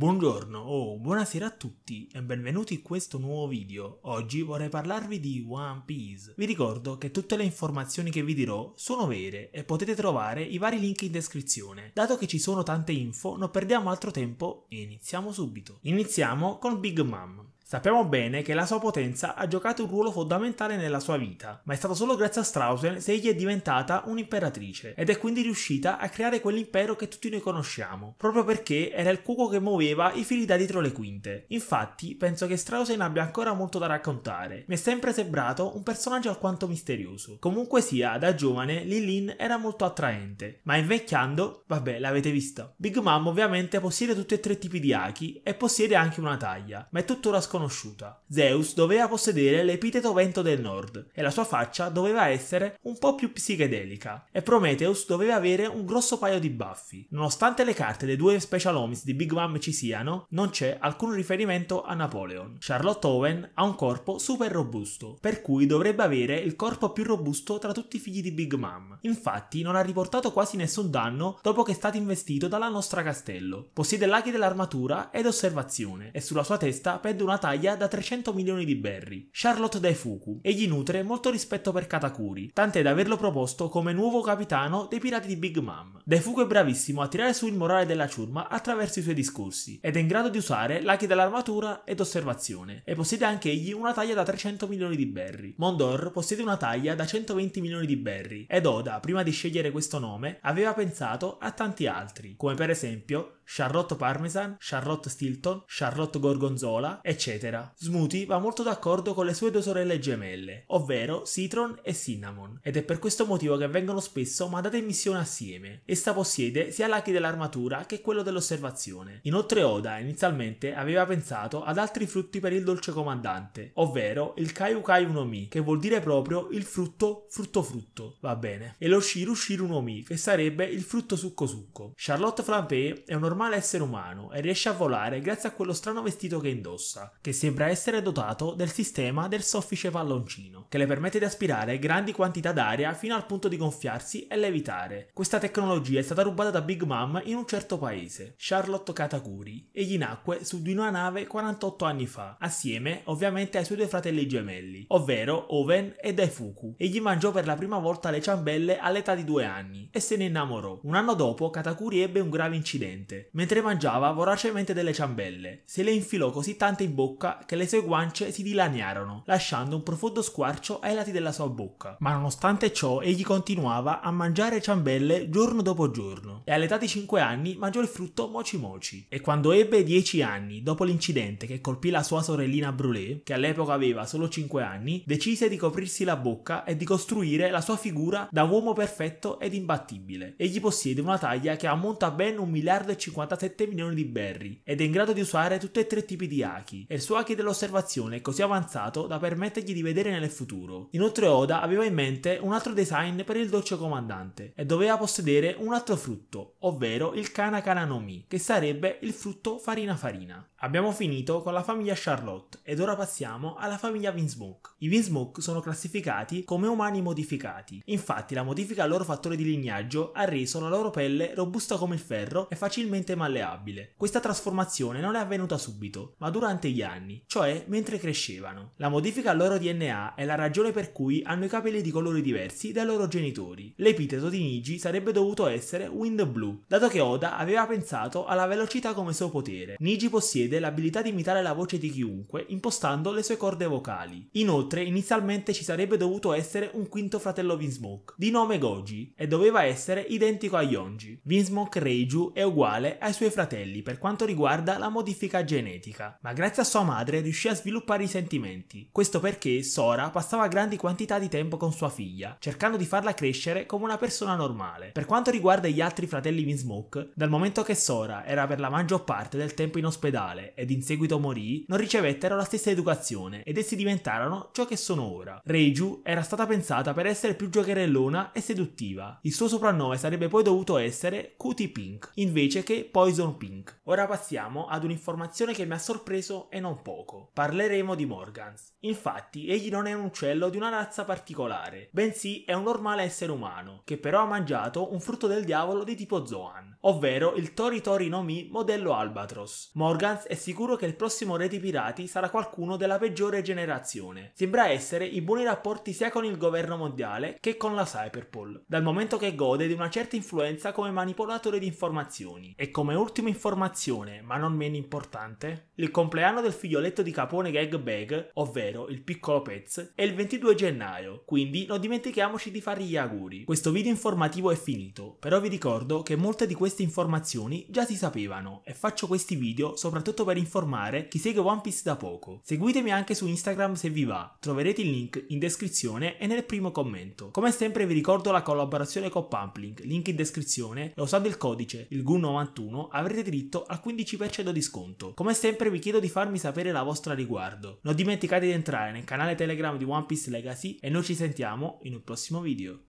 Buongiorno o oh, buonasera a tutti e benvenuti in questo nuovo video. Oggi vorrei parlarvi di One Piece. Vi ricordo che tutte le informazioni che vi dirò sono vere e potete trovare i vari link in descrizione. Dato che ci sono tante info, non perdiamo altro tempo e iniziamo subito. Iniziamo con Big Mom. Sappiamo bene che la sua potenza ha giocato un ruolo fondamentale nella sua vita, ma è stato solo grazie a Strausen se egli è diventata un'imperatrice ed è quindi riuscita a creare quell'impero che tutti noi conosciamo, proprio perché era il cuoco che muoveva i fili da dietro le quinte. Infatti, penso che Strausen abbia ancora molto da raccontare. Mi è sempre sembrato un personaggio alquanto misterioso. Comunque sia, da giovane Lilin era molto attraente, ma invecchiando, vabbè, l'avete visto. Big Mom ovviamente possiede tutti e tre i tipi di Aki e possiede anche una taglia, ma è tuttora sconosciuta sconosciuta. Zeus doveva possedere l'epiteto vento del nord e la sua faccia doveva essere un po' più psichedelica e Prometheus doveva avere un grosso paio di baffi. Nonostante le carte dei due special homies di Big Mom ci siano, non c'è alcun riferimento a Napoleon. Charlotte Owen ha un corpo super robusto, per cui dovrebbe avere il corpo più robusto tra tutti i figli di Big Mom. Infatti non ha riportato quasi nessun danno dopo che è stato investito dalla nostra castello. Possiede laghi dell'armatura ed osservazione e sulla sua testa pende una taglia battaglia da 300 milioni di berry, Charlotte Daifuku, e gli nutre molto rispetto per Katakuri, tant'è da averlo proposto come nuovo capitano dei pirati di Big Mom. Daifuku è bravissimo a tirare su il morale della ciurma attraverso i suoi discorsi, ed è in grado di usare laghi dell'armatura ed osservazione, e possiede anche egli una taglia da 300 milioni di berry. Mondor possiede una taglia da 120 milioni di berry, ed Oda, prima di scegliere questo nome, aveva pensato a tanti altri, come per esempio Charlotte Parmesan, Charlotte Stilton, Charlotte Gorgonzola, eccetera eccetera. Smoothie va molto d'accordo con le sue due sorelle gemelle, ovvero Citron e Cinnamon, ed è per questo motivo che vengono spesso mandate in missione assieme. Essa possiede sia l'aki dell'armatura che quello dell'osservazione. Inoltre Oda inizialmente aveva pensato ad altri frutti per il dolce comandante, ovvero il Kaiju Kaiju no Mi, che vuol dire proprio il frutto frutto frutto, va bene, e lo Shiru Shiru no Mi, che sarebbe il frutto succo succo. Charlotte Flampé è un normale essere umano e riesce a volare grazie a quello strano vestito che indossa, che che sembra essere dotato del sistema del soffice palloncino, che le permette di aspirare grandi quantità d'aria fino al punto di gonfiarsi e levitare. Questa tecnologia è stata rubata da Big Mom in un certo paese, Charlotte Katakuri, e gli nacque su di una nave 48 anni fa, assieme ovviamente ai suoi due fratelli gemelli, ovvero Oven e Daifuku, e gli mangiò per la prima volta le ciambelle all'età di due anni e se ne innamorò. Un anno dopo Katakuri ebbe un grave incidente, mentre mangiava voracemente delle ciambelle, se le infilò così tante in bocca bocca che le sue guance si dilaniarono, lasciando un profondo squarcio ai lati della sua bocca. Ma nonostante ciò, egli continuava a mangiare ciambelle giorno dopo giorno e all'età di 5 anni mangiò il frutto Mochi Mochi. E quando ebbe 10 anni, dopo l'incidente che colpì la sua sorellina Brulé, che all'epoca aveva solo 5 anni, decise di coprirsi la bocca e di costruire la sua figura da uomo perfetto ed imbattibile. Egli possiede una taglia che ammonta a ben 1 miliardo e 57 milioni di berry ed è in grado di usare tutti e tre i tipi di aki e del suo haki dell'osservazione così avanzato da permettergli di vedere nel futuro. Inoltre Oda aveva in mente un altro design per il dolce comandante e doveva possedere un altro frutto, ovvero il Kana Kana no Mi, che sarebbe il frutto farina farina. Abbiamo finito con la famiglia Charlotte ed ora passiamo alla famiglia Vinsmoke. I Vinsmoke sono classificati come umani modificati, infatti la modifica al loro fattore di lignaggio ha reso la loro pelle robusta come il ferro e facilmente malleabile. Questa trasformazione non è avvenuta subito, ma durante gli anni anni, cioè mentre crescevano. La modifica al loro DNA è la ragione per cui hanno i capelli di colori diversi dai loro genitori. L'epiteto di Niji sarebbe dovuto essere Wind Blue, dato che Oda aveva pensato alla velocità come suo potere. Niji possiede l'abilità di imitare la voce di chiunque impostando le sue corde vocali. Inoltre, inizialmente ci sarebbe dovuto essere un quinto fratello Vinsmoke, di nome Goji, e doveva essere identico a Yonji. Vinsmoke Reiju è uguale ai suoi fratelli per quanto riguarda la modifica genetica, ma grazie a sua sua madre riuscì a sviluppare i sentimenti, questo perché Sora passava grandi quantità di tempo con sua figlia, cercando di farla crescere come una persona normale. Per quanto riguarda gli altri fratelli Smoke, dal momento che Sora era per la maggior parte del tempo in ospedale ed in seguito morì, non ricevettero la stessa educazione ed essi diventarono ciò che sono ora. Reiju era stata pensata per essere più giocherellona e seduttiva. Il suo soprannome sarebbe poi dovuto essere Cutie Pink, invece che Poison Pink. Ora passiamo ad un'informazione che mi ha sorpreso e non non poco. Parleremo di Morgans. Infatti, egli non è un uccello di una razza particolare, bensì è un normale essere umano, che però ha mangiato un frutto del diavolo di tipo Zoan, ovvero il Tori Tori no Mi modello Albatros. Morgans è sicuro che il prossimo re dei pirati sarà qualcuno della peggiore generazione. Sembra essere i buoni rapporti sia con il governo mondiale che con la Cyberpol, dal momento che gode di una certa influenza come manipolatore di informazioni. E come ultima informazione, ma non meno importante, il compleanno del figlioletto di Capone Gag Bag, ovvero il piccolo Pez, è il 22 gennaio, quindi non dimentichiamoci di fargli gli auguri. Questo video informativo è finito, però vi ricordo che molte di queste queste informazioni già si sapevano e faccio questi video soprattutto per informare chi segue One Piece da poco. Seguitemi anche su Instagram se vi va, troverete il link in descrizione e nel primo commento. Come sempre vi ricordo la collaborazione con Pumplink, link in descrizione e usando il codice il GU91 avrete diritto al 15% di sconto. Come sempre vi chiedo di farmi sapere la vostra riguardo. Non dimenticate di entrare nel canale Telegram di One Piece Legacy e noi ci sentiamo in un prossimo video.